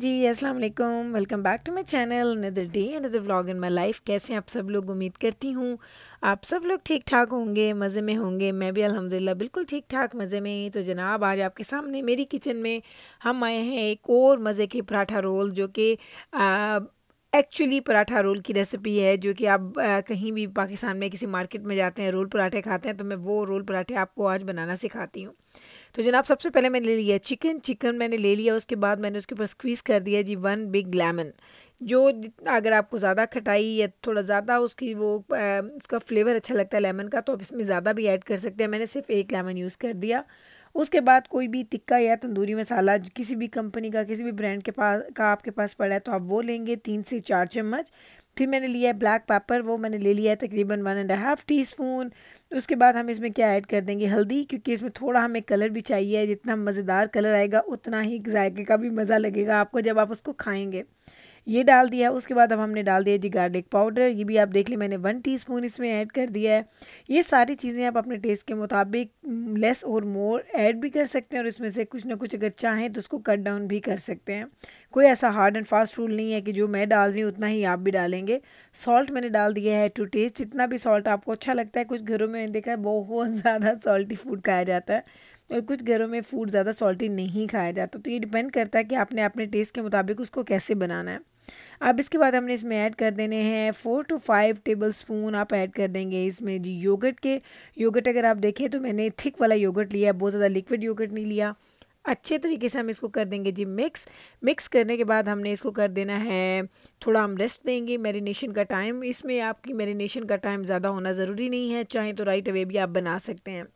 जी अस्सलाम वालेकुम welcome back to my channel another day another vlog in my life कैसे हैं आप सब लोग उम्मीद करती हूँ आप सब लोग ठीक ठाक होंगे मज़े में होंगे मैं भी अल्हम्दुलिल्लाह बिल्कुल ठीक ठाक मज़े में तो जनाब आज आपके सामने मेरी किचन में हम आए हैं एक और मज़े के पराठा रोल जो कि एक्चुअली पराठा रोल की रेसिपी है जो कि आप आ, कहीं भी पाकिस्तान में किसी मार्केट में जाते हैं रोल पराठे खाते हैं तो मैं वो रोल पराठे आपको आज बनाना सिखाती हूँ तो जनाब सबसे पहले मैंने ले लिया चिकन चिकन मैंने ले लिया उसके बाद मैंने उसके ऊपर स्क्वीज़ कर दिया जी वन बिग लेमन जो अगर आपको ज़्यादा खटाई या थोड़ा ज़्यादा उसकी वो आ, उसका फ्लेवर अच्छा लगता है लेमन का तो आप इसमें ज़्यादा भी ऐड कर सकते हैं मैंने सिर्फ एक लेमन यूज़ कर दिया उसके बाद कोई भी टिक्का या तंदूरी मसाला किसी भी कंपनी का किसी भी ब्रांड के पास का आपके पास पड़ा है तो आप वो लेंगे तीन से चार चम्मच फिर मैंने लिया है ब्लैक पेपर वो मैंने ले लिया है तकरीबन one and half teaspoon उसके बाद हम इसमें क्या ऐड कर देंगे हल्दी क्योंकि इसमें थोड़ा हमें कलर भी चाहिए जितना मज़ेदार कलर आएगा उतना ही जायके का भी मज़ा लगेगा आपको जब आप उसको खाएँगे ये डाल दिया उसके बाद अब हमने डाल दिया जी गार्लिक पाउडर ये भी आप देख लें मैंने वन टी इसमें ऐड कर दिया है ये सारी चीज़ें आप अपने टेस्ट के मुताबिक लेस और मोर ऐड भी कर सकते हैं और इसमें से कुछ ना कुछ अगर चाहें तो उसको कट डाउन भी कर सकते हैं कोई ऐसा हार्ड एंड फास्ट रूल नहीं है कि जो मैं डाल रही हूँ उतना ही आप भी डालेंगे सॉल्ट मैंने डाल दिया है टू टेस्ट जितना भी सॉल्ट आपको अच्छा लगता है कुछ घरों में मैंने देखा है बहुत ज़्यादा सॉल्टी फूड खाया जाता है और कुछ घरों में फूड ज़्यादा सॉल्टी नहीं खाया जाता तो ये डिपेंड करता है कि आपने अपने टेस्ट के मुताबिक उसको कैसे बनाना है अब इसके बाद हमने इसमें ऐड कर देने हैं four to five tablespoon आप ऐड कर देंगे इसमें जी योगट के योगट अगर आप देखें तो मैंने थिक वाला योगट लिया है बहुत ज़्यादा लिक्विड योगट नहीं लिया अच्छे तरीके से हम इसको कर देंगे जी मिक्स मिक्स करने के बाद हमने इसको कर देना है थोड़ा हम रेस्ट देंगे मैरिनेशन का टाइम इसमें आपकी मैरिनेशन का टाइम ज़्यादा होना ज़रूरी नहीं है चाहे तो राइट अवे भी आप बना सकते हैं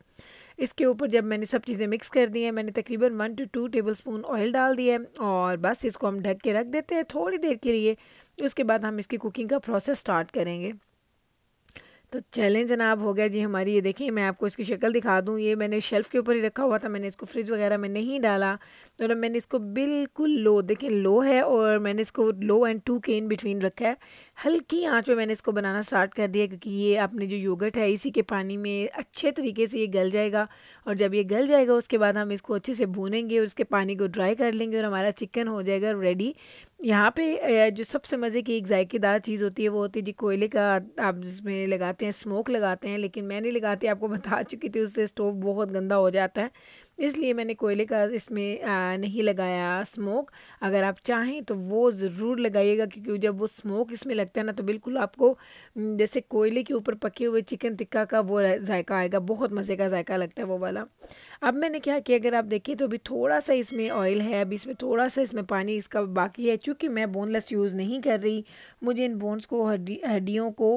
इसके ऊपर जब मैंने सब चीज़ें मिक्स कर दी हैं मैंने तकरीबन one to two tablespoon oil डाल दिया है और बस इसको हम ढक के रख देते हैं थोड़ी देर के लिए उसके बाद हम इसकी कुकिंग का प्रोसेस स्टार्ट करेंगे तो चलें जनाब हो गया जी हमारी ये देखिए मैं आपको इसकी शक्ल दिखा दूँ ये मैंने शेल्फ़ के ऊपर ही रखा हुआ था मैंने इसको फ्रिज वगैरह में नहीं डाला तो ना मैंने इसको बिल्कुल लो देखिए लो है और मैंने इसको लो एंड टू के इन बिटवीन रखा है हल्की आंच पे मैंने इसको बनाना स्टार्ट कर दिया क्योंकि ये आपने जो योगट है इसी के पानी में अच्छे तरीके से ये गल जाएगा और जब ये गल जाएगा उसके बाद हम इसको अच्छे से भूनेंगे और उसके पानी को ड्राई कर लेंगे और हमारा चिकन हो जाएगा रेडी यहाँ पर जो सबसे मज़े की एक जायकेदार चीज़ होती है वो होती है जी कोयले का आप जिसमें लगाते करते हैं स्मोक लगाते हैं लेकिन मैं नहीं लगाती आपको बता चुकी थी उससे स्टोव बहुत गंदा हो जाता है इसलिए मैंने कोयले का इसमें नहीं लगाया स्मोक अगर आप चाहें तो वो ज़रूर लगाइएगा क्योंकि जब वो स्मोक इसमें लगता है ना तो बिल्कुल आपको जैसे कोयले के ऊपर पके हुए चिकन टिक्का का वो जायका आएगा बहुत मज़े का जायका लगता है वो वाला अब मैंने क्या किया अगर आप देखें तो अभी थोड़ा सा इसमें ऑयल है अभी इसमें थोड़ा सा इसमें पानी इसका बाकी है चूँकि मैं बोनलेस यूज़ नहीं कर रही मुझे इन बोन्स को हड्डी हड्डियों को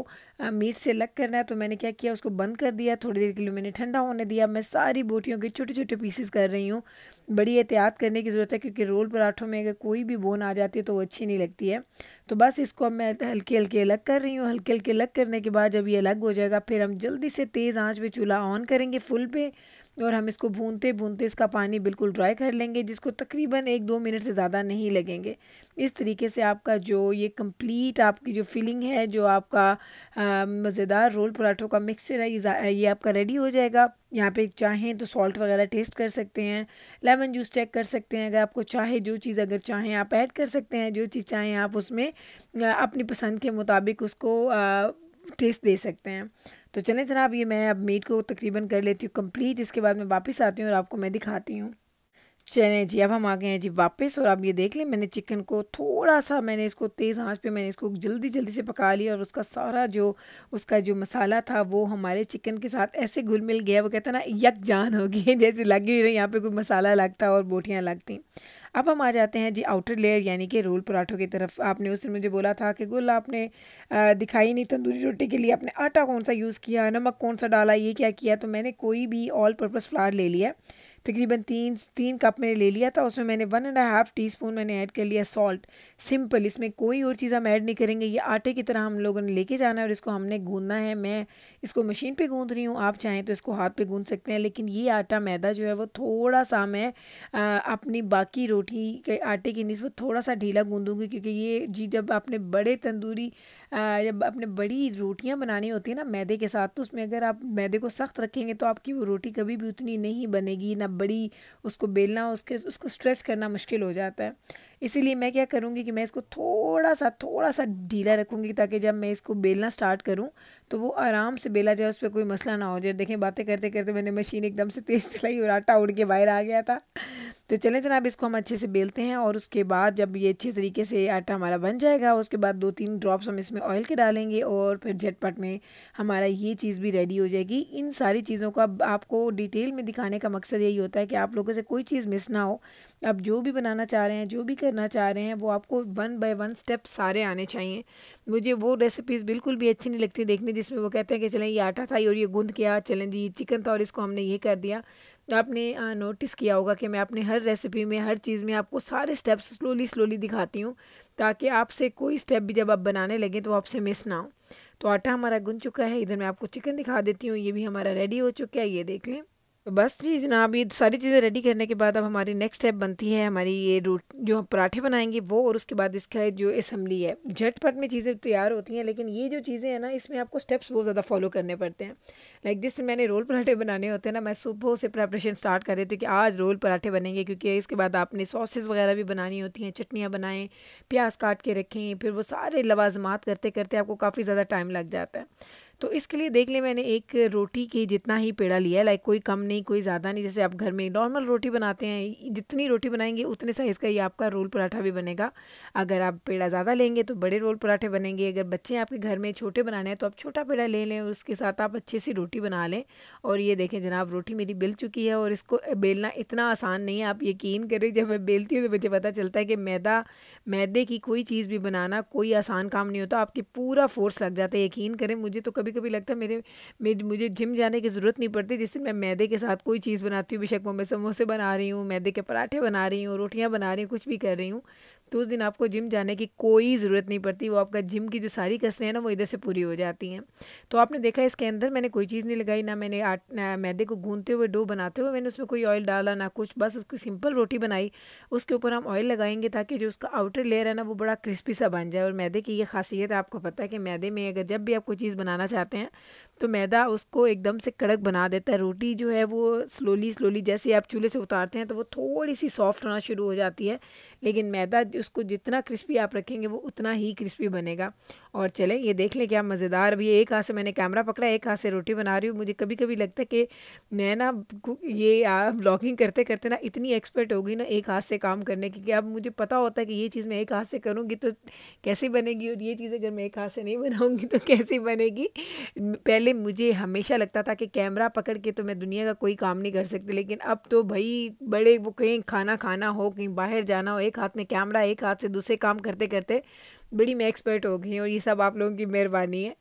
मीट से लग करना है तो मैंने क्या किया उसको बंद कर दिया थोड़ी देर के लिए मैंने ठंडा होने दिया मैं सारी बोटियों के छोटे छोटे पीसेस कर रही हूँ बड़ी एहतियात करने की ज़रूरत है क्योंकि रोल पराठों में अगर कोई भी बोन आ जाती है तो वो अच्छी नहीं लगती है तो बस इसको अब मैं हल्के हल्के अलग कर रही हूँ हल्के हल्के अलग करने के बाद जब ये अलग हो जाएगा फिर हम जल्दी से तेज़ आँच पे चूल्हा ऑन करेंगे फुल पे और हम इसको भूनते भूनते इसका पानी बिल्कुल ड्राई कर लेंगे जिसको तकरीबन एक दो मिनट से ज़्यादा नहीं लगेंगे इस तरीके से आपका जो ये कंप्लीट आपकी जो फिलिंग है जो आपका मज़ेदार रोल पराठों का मिक्सचर है ये, ये आपका रेडी हो जाएगा यहाँ पे चाहें तो सॉल्ट वगैरह टेस्ट कर सकते हैं लेमन जूस चेक कर सकते हैं अगर आपको चाहे जो चीज़ अगर चाहें आप ऐड कर सकते हैं जो चीज़ चाहें आप उसमें अपनी पसंद के मुताबिक उसको टेस्ट दे सकते हैं तो चलें जनाब ये मैं अब मीट को तकरीबन कर लेती हूँ कंप्लीट इसके बाद मैं वापस आती हूँ और आपको मैं दिखाती हूँ चलें जी अब हम आ गए हैं जी वापस और आप ये देख लें मैंने चिकन को थोड़ा सा मैंने इसको तेज़ आंच पे मैंने इसको जल्दी जल्दी से पका लिया और उसका सारा जो उसका जो मसाला था वो हमारे चिकन के साथ ऐसे घुल मिल गया वो कहता ना यक जान हो गई जैसे लग ही रही यहाँ पे कोई मसाला लगता और बोटियाँ लगती अब हम आ जाते हैं जी आउटर लेयर यानी कि रोल पराठों की तरफ आपने उससे मुझे बोला था कि गुल आपने दिखाई नहीं तंदूरी रोटी के लिए आपने आटा कौन सा यूज़ किया नमक कौन सा डाला ये क्या किया तो मैंने कोई भी ऑल पर्पज़ फ्लार ले लिया तकरीबन तीन तीन कप मैंने ले लिया था उसमें मैंने one and half teaspoon मैंने ऐड कर लिया सॉल्ट सिंपल इसमें कोई और चीज़ हम ऐड नहीं करेंगे ये आटे की तरह हम लोगों ने लेके जाना है और इसको हमने गूंदना है मैं इसको मशीन पर गूँध रही हूँ आप चाहें तो इसको हाथ पर गूँध सकते हैं लेकिन ये आटा मैदा जो है वो थोड़ा सा मैं आ, अपनी बाकी रोटी के आटे की नस्बत थोड़ा सा ढीला गूँधूँगी क्योंकि ये जी जब आपने बड़े तंदूरी जब आपने बड़ी रोटियाँ बनानी होती है ना मैदे के साथ तो उसमें अगर आप मैदे को सख्त रखेंगे तो आपकी वो रोटी कभी भी उतनी नहीं बनेगी ना बड़ी उसको बेलना उसके उसको स्ट्रेच करना मुश्किल हो जाता है इसीलिए मैं क्या करूँगी कि मैं इसको थोड़ा सा थोड़ा सा ढीला रखूँगी ताकि जब मैं इसको बेलना स्टार्ट करूँ तो वो आराम से बेला जाए उस पर कोई मसला ना हो जाए देखें बातें करते करते मैंने मशीन एकदम से तेज़ चलाई और आटा उड़ के बाहर आ गया था तो चलें जनाब इसको हम अच्छे से बेलते हैं और उसके बाद जब ये अच्छे तरीके से आटा हमारा बन जाएगा उसके बाद दो तीन ड्रॉप्स हम इसमें ऑयल के डालेंगे और फिर झटपट में हमारा ये चीज़ भी रेडी हो जाएगी इन सारी चीज़ों का आपको डिटेल में दिखाने का मकसद यही होता है कि आप लोगों से कोई चीज़ मिस ना हो आप जो भी बनाना चाह रहे हैं जो भी करना चाह रहे हैं वो आपको वन बाय वन स्टेप सारे आने चाहिए मुझे वो रेसिपीज़ बिल्कुल भी अच्छी नहीं लगती देखने जिसमें वो कहते हैं कि चलें ये आटा था और ये गूंद किया चलें जी चिकन था और इसको हमने ये कर दिया आपने नोटिस किया होगा कि मैं अपने हर रेसिपी में हर चीज़ में आपको सारे स्टेप्स स्लोली स्लोली दिखाती हूँ ताकि आपसे कोई स्टेप भी जब आप बनाने लगें तो आपसे मिस ना हो तो आटा हमारा गुन चुका है इधर मैं आपको चिकन दिखा देती हूँ ये भी हमारा रेडी हो चुका है ये देख लें तो बस जी जनाब ये सारी चीज़ें रेडी करने के बाद अब हमारी नेक्स्ट स्टेप बनती है हमारी ये रोट जो हम पराठे बनाएंगे वो और उसके बाद इसका जो असम्बली है झटपट में चीज़ें तैयार होती हैं लेकिन ये जो चीज़ें हैं ना इसमें आपको स्टेप्स बहुत ज़्यादा फॉलो करने पड़ते हैं लाइक जिस मैंने रोल पराठे बनाने होते हैं ना मैं सुबह से प्रेपरेशन स्टार्ट कर देती हूँ कि आज रोल पराठे बनेंगे क्योंकि इसके बाद आपने सॉसेज़ वगैरह भी बनानी होती हैं चटनियाँ बनाएँ प्याज काट के रखें फिर वो सारे लवाजमात करते करते आपको काफ़ी ज़्यादा टाइम लग जाता है तो इसके लिए देख ले मैंने एक रोटी की जितना ही पेड़ा लिया है लाइक कोई कम नहीं कोई ज़्यादा नहीं जैसे आप घर में नॉर्मल रोटी बनाते हैं जितनी रोटी बनाएंगे उतने साइज़ का ही आपका रोल पराठा भी बनेगा अगर आप पेड़ा ज़्यादा लेंगे तो बड़े रोल पराठे बनेंगे अगर बच्चे आपके घर में छोटे बनाने हैं तो आप छोटा पेड़ा ले लें उसके साथ आप अच्छी सी रोटी बना लें और ये देखें जनाब रोटी मेरी बेल चुकी है और इसको बेलना इतना आसान नहीं है आप यकीन करें जब मैं बेलती हूँ तो मुझे पता चलता है कि मैदा मैदे की कोई चीज़ भी बनाना कोई आसान काम नहीं होता आपके पूरा फोर्स लग जाता है यकीन करें मुझे तो कभी कभी लगता है मेरे मेरे मुझे जिम जाने की ज़रूरत नहीं पड़ती जिससे मैं मैदे के साथ कोई चीज़ बनाती हूँ बेशक वो मैं समोसे बना रही हूँ मैदे के पराठे बना रही हूँ रोटियाँ बना रही हूँ कुछ भी कर रही हूँ तो उस दिन आपको जिम जाने की कोई ज़रूरत नहीं पड़ती वो आपका जिम की जो सारी कसरें हैं ना वो इधर से पूरी हो जाती हैं तो आपने देखा इसके अंदर मैंने कोई चीज़ नहीं लगाई ना मैंने आट ना मैदे को गूंदते हुए डो बनाते हुए मैंने उसमें कोई ऑयल डाला ना कुछ बस उसकी सिंपल रोटी बनाई उसके ऊपर हम ऑयल लगाएंगे ताकि जो उसका आउटर लेयर है ना वो बड़ा क्रिस्पी सा बन जाए और मैदे की ये खासियत है आपको पता है कि मैदे में अगर जब भी आप कोई चीज़ बनाना चाहते हैं तो मैदा उसको एकदम से कड़क बना देता है रोटी जो है वो स्लोली स्लोली जैसे आप चूल्हे से उतारते हैं तो वो थोड़ी सी सॉफ्ट होना शुरू हो जाती है लेकिन मैदा उसको जितना क्रिस्पी आप रखेंगे वो उतना ही क्रिस्पी बनेगा और चलें ये देख लें क्या मज़ेदार अभी एक हाथ से मैंने कैमरा पकड़ा एक हाथ से रोटी बना रही हूँ मुझे कभी कभी लगता है कि मैं ना ये ब्लॉगिंग करते करते ना इतनी एक्सपर्ट हो गई ना एक हाथ से काम करने की कि अब मुझे पता होता है कि ये चीज़ मैं एक हाथ से करूँगी तो कैसे बनेगी और ये चीज़ अगर मैं एक हाथ से नहीं बनाऊँगी तो कैसे बनेगी पहले मुझे हमेशा लगता था कि कैमरा पकड़ के तो मैं दुनिया का कोई काम नहीं कर सकती लेकिन अब तो भाई बड़े वो कहीं खाना खाना हो कहीं बाहर जाना हो एक हाथ में कैमरा एक एक हाथ से दूसरे काम करते करते बड़ी मैं एक्सपर्ट हो गई और ये सब आप लोगों की मेहरबानी है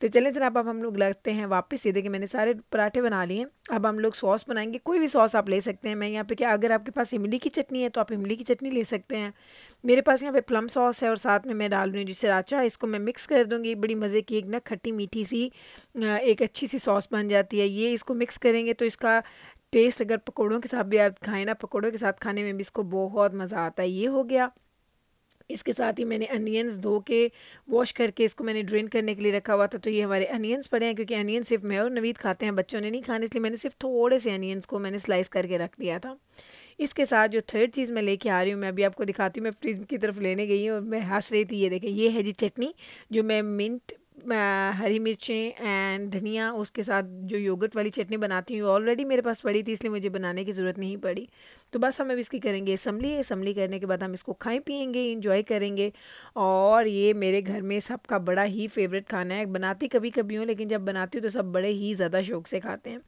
तो चलें जरा आप हम लोग लगते हैं वापस ये देखिए मैंने सारे पराठे बना लिए अब हम लोग सॉस बनाएंगे कोई भी सॉस आप ले सकते हैं मैं यहाँ पे क्या अगर आपके पास इमली की चटनी है तो आप इमली की चटनी ले सकते हैं मेरे पास यहाँ पे प्लम सॉस है और साथ में मैं डाल रही हूँ जिससे राचा इसको मैं मिक्स कर दूँगी बड़ी मज़े की एक ना खट्टी मीठी सी एक अच्छी सी सॉस बन जाती है ये इसको मिक्स करेंगे तो इसका टेस्ट अगर पकौड़ों के साथ भी आप खाएँ ना पकौड़ों के साथ खाने में भी इसको बहुत मज़ा आता है ये हो गया इसके साथ ही मैंने अनियंस धो के वॉश करके इसको मैंने ड्रेन करने के लिए रखा हुआ था तो ये हमारे अनियंस पड़े हैं क्योंकि अनियन सिर्फ मैं और नवीद खाते हैं बच्चों ने नहीं खाने इसलिए मैंने सिर्फ थोड़े से अनियंस को मैंने स्लाइस करके रख दिया था इसके साथ जो थर्ड चीज़ मैं लेके आ रही हूँ मैं अभी आपको दिखाती हूँ मैं फ्रिज की तरफ लेने गई हूँ और मैं हंस रही थी ये देखें ये है जी चटनी जो मैं मिंट हरी मिर्चें एंड धनिया उसके साथ जो योगर्ट वाली चटनी बनाती हूँ ऑलरेडी मेरे पास पड़ी थी इसलिए मुझे बनाने की ज़रूरत नहीं पड़ी तो बस हम अब इसकी करेंगे असम्बली असम्बली करने के बाद हम इसको खाए पियेंगे इंजॉय करेंगे और ये मेरे घर में सबका बड़ा ही फेवरेट खाना है बनाती कभी कभी हूँ लेकिन जब बनाती हूँ तो सब बड़े ही ज़्यादा शौक से खाते हैं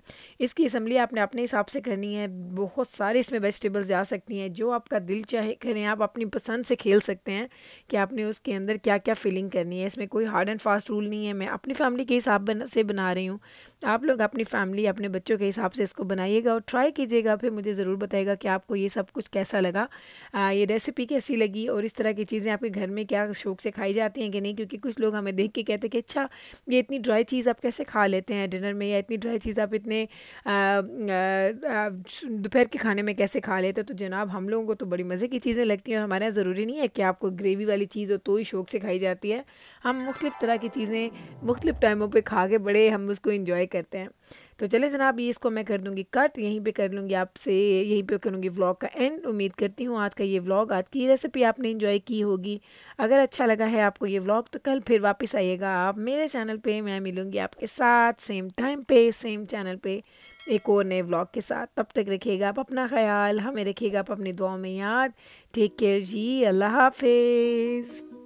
इसकी असम्बली आपने अपने हिसाब से करनी है बहुत सारे इसमें वेजिटेबल्स जा सकती हैं जो आपका दिल चाहे करें आप अपनी पसंद से खेल सकते हैं कि आपने उसके अंदर क्या क्या फीलिंग करनी है इसमें कोई हार्ड एंड फास्ट रूल नहीं है मैं अपनी फैमिली के हिसाब से बना रही हूँ आप लोग अपनी फैमिली अपने बच्चों के हिसाब से इसको बनाइएगा और ट्राई कीजिएगा फिर मुझे ज़रूर बताएगा क्या आपको ये सब कुछ कैसा लगा आ, ये रेसिपी कैसी लगी और इस तरह की चीज़ें आपके घर में क्या शौक से खाई जाती हैं कि नहीं क्योंकि कुछ लोग हमें देख के कहते हैं कि अच्छा ये इतनी ड्राई चीज़ आप कैसे खा लेते हैं डिनर में या इतनी ड्राई चीज़ आप इतने दोपहर के खाने में कैसे खा लेते हो तो जनाब हम लोगों को तो बड़ी मज़े की चीज़ें लगती हैं और हमारे यहाँ ज़रूरी नहीं है कि आपको ग्रेवी वाली चीज़ हो तो ही शौक से खाई जाती है हम मुख्तलिफ़ तरह की चीज़ें मुख्तलिफ़ टाइमों पर खा के बड़े हम उसको इन्जॉय करते हैं तो चले जनाब ये इसको मैं कर दूँगी कट यहीं पर कर लूँगी आपसे यहीं पर करूँगी व्लॉग का एंड उम्मीद करती हूँ आज का ये व्लॉग आज की रेसिपी आपने इन्जॉय की होगी अगर अच्छा लगा है आपको ये व्लॉग तो कल फिर वापस आइएगा आप मेरे चैनल पर मैं मिलूँगी आपके साथ सेम टाइम पे सेम चैनल पर एक और नए व्लॉग के साथ तब तक रखिएगा आप अपना ख्याल हमें रखिएगा आप अपनी दुआओं में याद टेक केयर जी अल्लाह हाफिज़